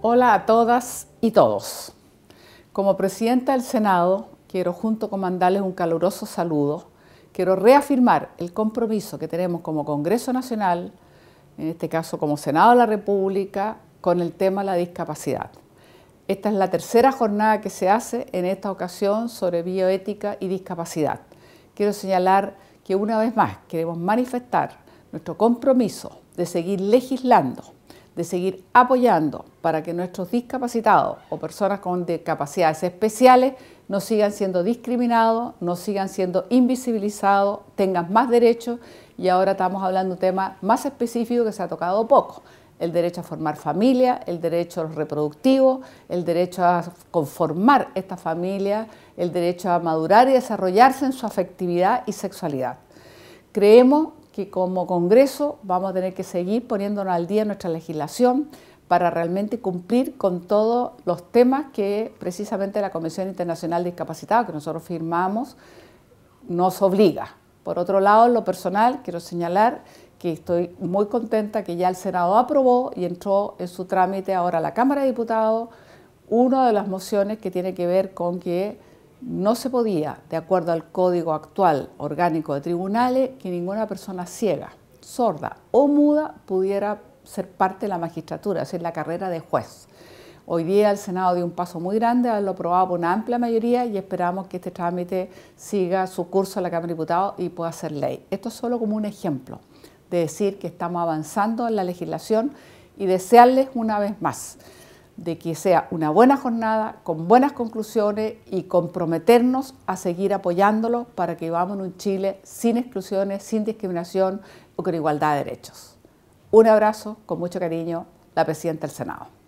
Hola a todas y todos. Como presidenta del Senado, quiero junto con mandarles un caluroso saludo. Quiero reafirmar el compromiso que tenemos como Congreso Nacional, en este caso como Senado de la República, con el tema de la discapacidad. Esta es la tercera jornada que se hace en esta ocasión sobre bioética y discapacidad. Quiero señalar que una vez más queremos manifestar nuestro compromiso de seguir legislando de seguir apoyando para que nuestros discapacitados o personas con discapacidades especiales no sigan siendo discriminados, no sigan siendo invisibilizados, tengan más derechos y ahora estamos hablando de un tema más específico que se ha tocado poco, el derecho a formar familia, el derecho a el derecho a conformar esta familia, el derecho a madurar y desarrollarse en su afectividad y sexualidad. Creemos que como Congreso vamos a tener que seguir poniéndonos al día nuestra legislación para realmente cumplir con todos los temas que precisamente la Convención Internacional de Discapacitados que nosotros firmamos nos obliga. Por otro lado, en lo personal, quiero señalar que estoy muy contenta que ya el Senado aprobó y entró en su trámite ahora la Cámara de Diputados una de las mociones que tiene que ver con que no se podía, de acuerdo al Código actual orgánico de tribunales, que ninguna persona ciega, sorda o muda pudiera ser parte de la magistratura, es decir, la carrera de juez. Hoy día el Senado dio un paso muy grande, lo aprobado por una amplia mayoría y esperamos que este trámite siga su curso en la Cámara de Diputados y pueda ser ley. Esto es solo como un ejemplo de decir que estamos avanzando en la legislación y desearles una vez más de que sea una buena jornada, con buenas conclusiones y comprometernos a seguir apoyándolo para que vivamos en un Chile sin exclusiones, sin discriminación o con igualdad de derechos. Un abrazo, con mucho cariño, la presidenta del Senado.